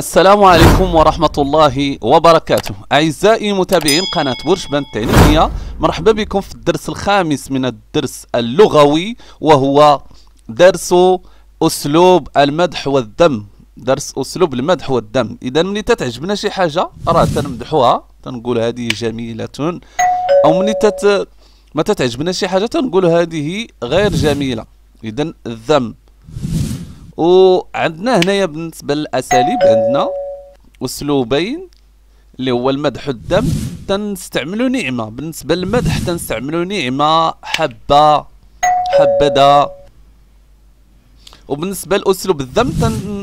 السلام عليكم ورحمة الله وبركاته أعزائي متابعين قناة برج بنتينية مرحبا بكم في الدرس الخامس من الدرس اللغوي وهو درس أسلوب المدح والذم درس أسلوب المدح والذم إذا ملي تتعجبنا شي حاجة راه تنمدحوها تنقول هذه جميلة أو ملي تت ما تتعجبنا شي حاجة تنقول هذه غير جميلة إذا الذم وعندنا هنايا بالنسبه للاساليب عندنا اسلوبين اللي هو المدح والذم تنستعملوا نعمه بالنسبه للمدح تنستعملوا نعمه حبه حبده وبالنسبه لاسلوب الذم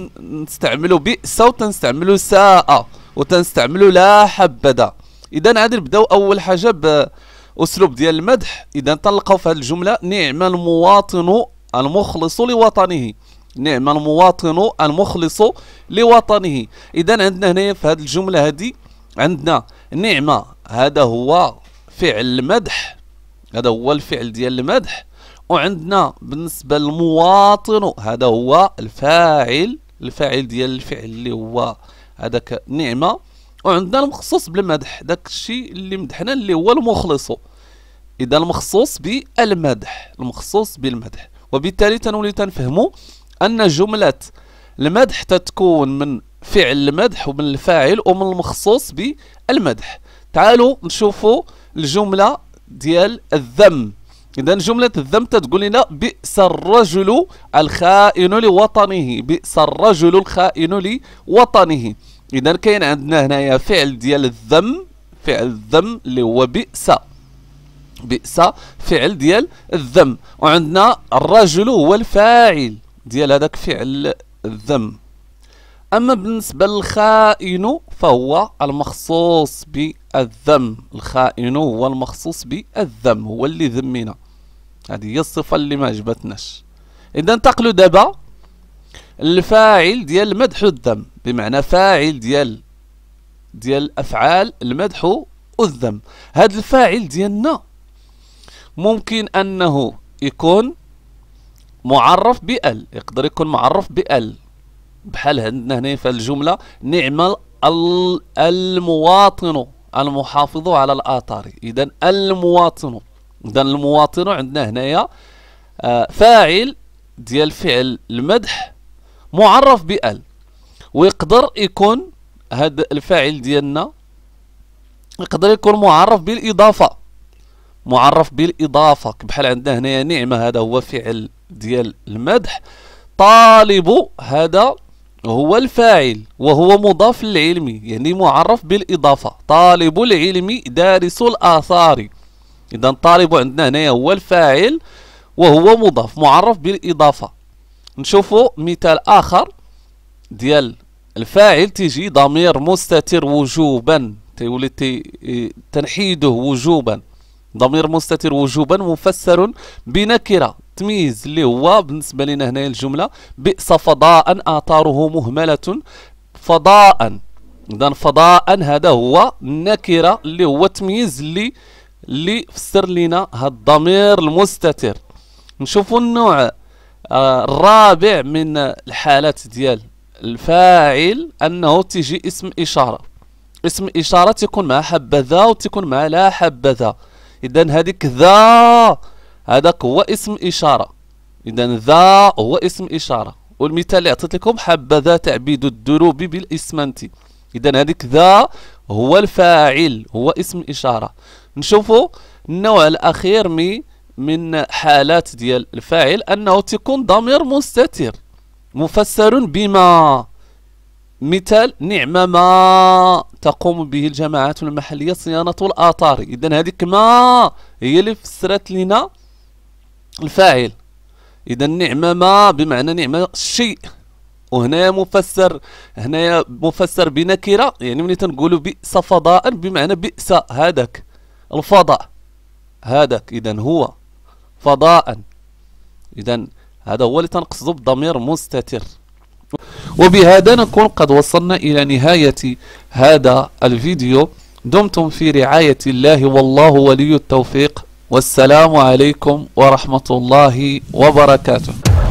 تنستعملوا بئس وتنستعملوا ساء وتنستعملوا لا حبذا اذا عاد نبداو اول حاجه باسلوب ديال المدح اذا تلقاو في هذه الجمله نعم المواطن المخلص لوطنه نعم المواطن المخلص لوطنه اذا عندنا هنا في هذه الجمله هذه عندنا نعمه هذا هو فعل المدح هذا هو الفعل ديال المدح وعندنا بالنسبه للمواطن هذا هو الفاعل الفاعل ديال الفعل اللي هو هذاك نعمه وعندنا المخصوص بالمدح داك الشيء اللي مدحنا اللي هو المخلص اذا المخصوص بالمدح المخصوص بالمدح وبالتالي تنولي تنفهموا أن جملة المدح تتكون من فعل المدح ومن الفاعل ومن المخصوص بالمدح تعالوا نشوفوا الجملة ديال الذم إذا جملة الذم تتقول لنا بئس الرجل الخائن لوطنه بئس الرجل الخائن لوطنه إذا كاين عندنا هنايا فعل ديال الذم فعل الذم اللي هو بئس بئس فعل ديال الذم وعندنا الرجل هو الفاعل ديال هذاك فعل الذم أما بالنسبة للخائن فهو المخصوص بالذم الخائن هو المخصوص بالذم هو اللي ذمنا هذه هي الصفة اللي ما عجبتناش إذا انتقلوا دابا الفاعل ديال مدح الذم بمعنى فاعل ديال ديال أفعال المدح والذم هذا الفاعل ديالنا ممكن أنه يكون معرف بال يقدر يكون معرف بال بحال عندنا هنا في الجمله نعم المواطن المحافظ على الاثار اذا المواطن اذا المواطن عندنا هنايا آه، فاعل ديال فعل المدح معرف بال ويقدر يكون هذا الفاعل ديالنا يقدر يكون معرف بالاضافه معرف بالاضافه بحال عندنا هنايا نعمه هذا هو فعل ديال المدح طالب هذا هو الفاعل وهو مضاف للعلم يعني معرف بالإضافة طالب العلم دارس الآثار إذا طالب عندنا هنا هو الفاعل وهو مضاف معرف بالإضافة نشوفوا مثال آخر ديال الفاعل تيجي ضمير مستتر وجوبا تيولي تنحيده وجوبا ضمير مستتر وجوبا مفسر بنكره تمييز اللي هو بالنسبه لنا هنايا الجمله بئس فضاء اثاره مهمله فضاء اذا فضاء هذا هو النكره اللي هو التمييز اللي اللي فسر لنا هذا الضمير المستتر نشوفوا النوع آه، الرابع من الحالات ديال الفاعل انه تيجي اسم اشاره اسم اشاره تكون مع حبذا وتكون مع لا حبذا اذا هذيك ذا هذاك هو اسم اشاره اذا ذا هو اسم اشاره والمثال اللي عطيت لكم حبذا تعبيد الدروب بالاسمنت اذا هذيك ذا هو الفاعل هو اسم اشاره نشوفوا النوع الاخير من من حالات ديال الفاعل انه تكون ضمير مستتر مفسر بما مثال نعمة ما تقوم به الجماعات المحلية صيانة الآثار إذن هذيك ما هي اللي فسرت لنا الفاعل إذن نعمة ما بمعنى نعمة شيء وهنايا مفسر هنايا مفسر بنكرة يعني ملي تنقولوا بئس فضاء بمعنى بئس هذاك الفضاء هذاك إذن هو فضاء إذن هذا هو اللي تنقصدو بضمير مستتر وبهذا نكون قد وصلنا إلى نهاية هذا الفيديو دمتم في رعاية الله والله ولي التوفيق والسلام عليكم ورحمة الله وبركاته